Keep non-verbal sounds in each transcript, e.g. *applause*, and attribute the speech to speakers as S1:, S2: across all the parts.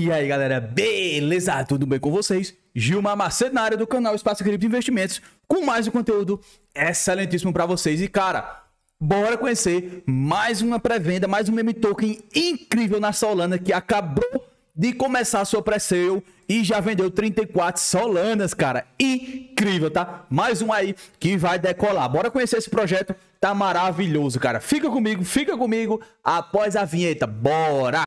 S1: E aí galera, beleza? Tudo bem com vocês? Gilmar Macedo na área do canal Espaço Cripto Investimentos com mais um conteúdo excelentíssimo para vocês. E cara, bora conhecer mais uma pré-venda, mais um meme token incrível na Solana que acabou de começar a sua pré-sale e já vendeu 34 Solanas, cara. Incrível, tá? Mais um aí que vai decolar. Bora conhecer esse projeto, tá maravilhoso, cara. Fica comigo, fica comigo após a vinheta. Bora!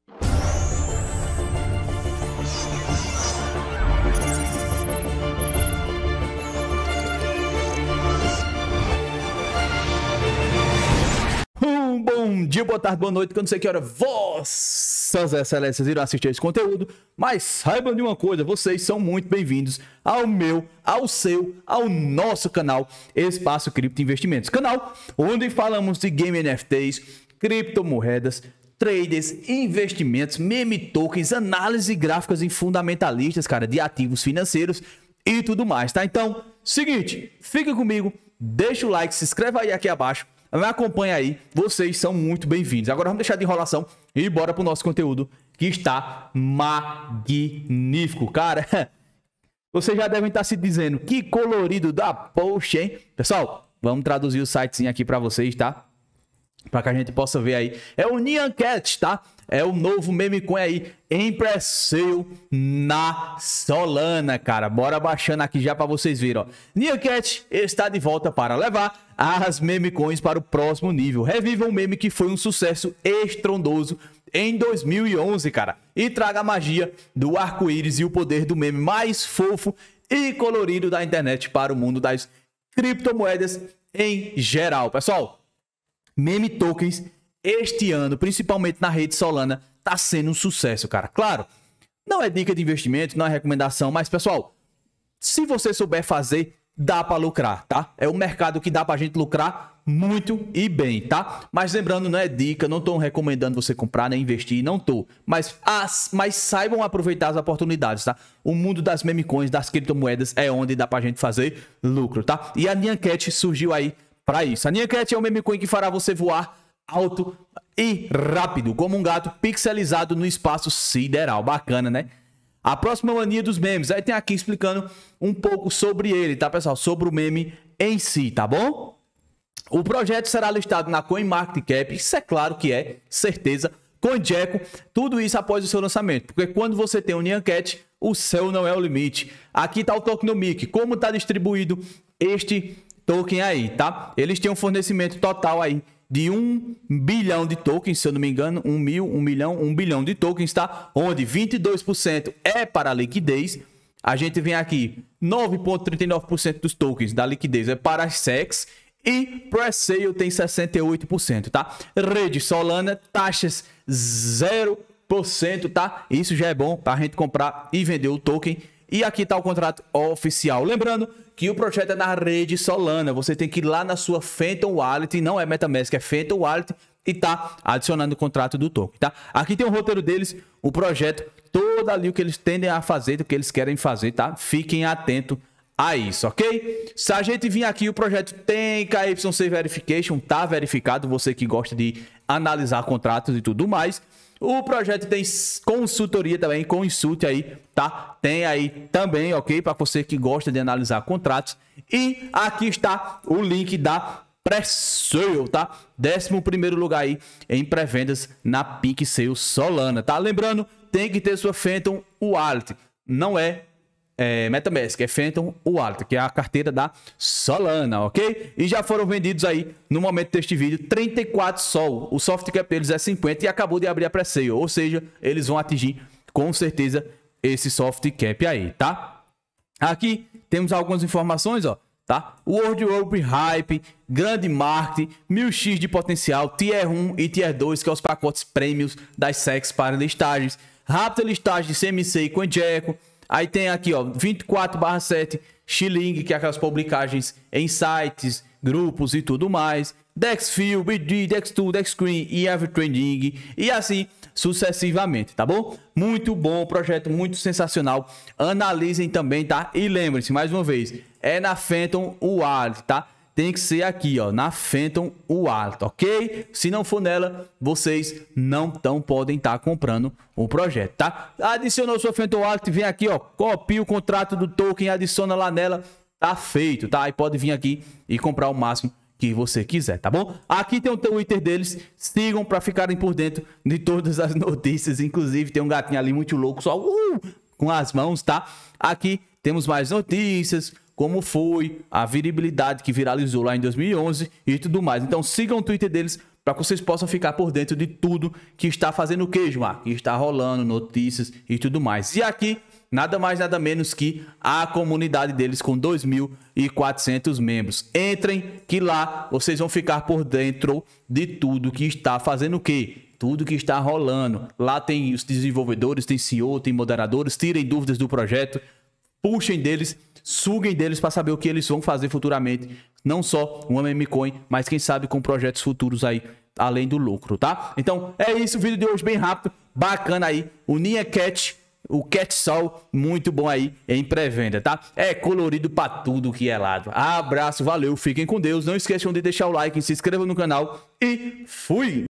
S1: dia, boa tarde, boa noite, que eu não sei que hora vossas excelências irão assistir esse conteúdo, mas saibam de uma coisa, vocês são muito bem-vindos ao meu, ao seu, ao nosso canal Espaço Cripto Investimentos, canal onde falamos de game NFTs, criptomoedas, traders, investimentos, meme tokens, análise gráficas em fundamentalistas, cara, de ativos financeiros e tudo mais, tá? Então, seguinte, fica comigo, deixa o like, se inscreva aí aqui abaixo, mas acompanha aí, vocês são muito bem-vindos. Agora vamos deixar de enrolação e bora pro nosso conteúdo que está magnífico, cara. *laughs* Vocês já devem estar se dizendo que colorido da poxa, hein? Pessoal, vamos traduzir o sitezinho aqui para vocês, tá? para que a gente possa ver aí. É o Nyan Cat, tá? É o novo meme coin aí em na Solana, cara. Bora baixando aqui já para vocês verem, ó. Nyan Cat está de volta para levar as meme coins para o próximo nível. Reviva um meme que foi um sucesso estrondoso em 2011, cara. E traga a magia do arco-íris e o poder do meme mais fofo e colorido da internet para o mundo das criptomoedas em geral. Pessoal, meme tokens este ano, principalmente na rede Solana, tá sendo um sucesso, cara. Claro, não é dica de investimento, não é recomendação, mas pessoal, se você souber fazer, dá para lucrar, tá? É um mercado que dá pra gente lucrar muito e bem, tá? Mas lembrando, não é dica, não tô recomendando você comprar nem investir, não tô. Mas, as, mas saibam aproveitar as oportunidades, tá? O mundo das meme coins, das criptomoedas é onde dá pra gente fazer lucro, tá? E a minha surgiu aí para isso. A linha Cat é um meme coin que fará você voar alto e rápido, como um gato pixelizado no espaço sideral. Bacana, né? A próxima é mania dos memes. Aí tem aqui explicando um pouco sobre ele, tá, pessoal? Sobre o meme em si, tá bom? O projeto será listado na CoinMarketCap, isso é claro que é certeza, CoinGecko, tudo isso após o seu lançamento, porque quando você tem um Nyanket, o céu não é o limite. Aqui está o tokenomic, como está distribuído este token aí, tá? Eles têm um fornecimento total aí de 1 bilhão de tokens, se eu não me engano, 1 mil, 1 milhão, 1 bilhão de tokens, tá? Onde 22% é para liquidez. A gente vem aqui, 9,39% dos tokens da liquidez é para SEX e pre-sale tem 68%, tá? Rede Solana, taxas 0%, tá? Isso já é bom para a gente comprar e vender o token e aqui está o contrato oficial. Lembrando que o projeto é na rede Solana. Você tem que ir lá na sua Phantom Wallet, não é MetaMask, é Phantom Wallet, e tá adicionando o contrato do token, tá? Aqui tem o roteiro deles, o projeto, todo ali o que eles tendem a fazer, o que eles querem fazer, tá? Fiquem atentos a isso, ok? Se a gente vir aqui, o projeto tem KYC Verification, tá verificado, você que gosta de analisar contratos e tudo mais. O projeto tem consultoria também, consulte aí, tá? Tem aí também, ok? Para você que gosta de analisar contratos. E aqui está o link da pré-sale, tá? 11 lugar aí em pré-vendas na PicSale Solana, tá? Lembrando, tem que ter sua Phantom Wallet. Não é é, MetaMask, é Phantom Wallet, que é a carteira da Solana, ok? E já foram vendidos aí, no momento deste vídeo, 34 Sol. O soft cap deles é 50 e acabou de abrir a pré-sale, ou seja, eles vão atingir com certeza esse soft cap aí, tá? Aqui temos algumas informações, ó. Tá? World Rope Hype, Grande Marketing, 1000x de potencial, Tier 1 e Tier 2, que são é os pacotes prêmios das SEX para listagens. Rápida listagem de CMC e CoinGecko, Aí tem aqui, ó, 24/7 Xiling, que é aquelas publicagens em sites, grupos e tudo mais. Dexfield, BD, Dex2, Dexcreen e Evertrending e assim sucessivamente, tá bom? Muito bom, projeto muito sensacional. Analisem também, tá? E lembrem-se, mais uma vez, é na Phantom Wild, tá? tem que ser aqui, ó, na Fenton Wallet, ok? Se não for nela, vocês não tão podem estar tá comprando o projeto, tá? Adicionou sua Fenton Wallet, vem aqui, ó, copia o contrato do token, adiciona lá nela, tá feito, tá? Aí pode vir aqui e comprar o máximo que você quiser, tá bom? Aqui tem o Twitter deles, sigam para ficarem por dentro de todas as *laughs* notícias, inclusive tem um gatinho ali muito louco, só uh, com as mãos, tá? Aqui temos mais notícias, como foi a viribilidade que viralizou lá em 2011 e tudo mais. Então sigam o Twitter deles para que vocês possam ficar por dentro de tudo que está fazendo o queijo, que está rolando, notícias e tudo mais. E aqui, nada mais, nada menos que a comunidade deles com 2.400 membros. Entrem que lá vocês vão ficar por dentro de tudo que está fazendo o quê? Tudo que está rolando. Lá tem os desenvolvedores, tem CEO, tem moderadores, tirem dúvidas do projeto, puxem deles suguem deles para saber o que eles vão fazer futuramente. Não só uma meme coin, mas quem sabe com projetos futuros aí, além do lucro, tá? Então é isso, o vídeo de hoje bem rápido, bacana aí. O Nia Cat, o Cat Sol, muito bom aí em pré-venda, tá? É colorido para tudo que é lado. Abraço, valeu, fiquem com Deus. Não esqueçam de deixar o like, se inscrevam no canal e fui!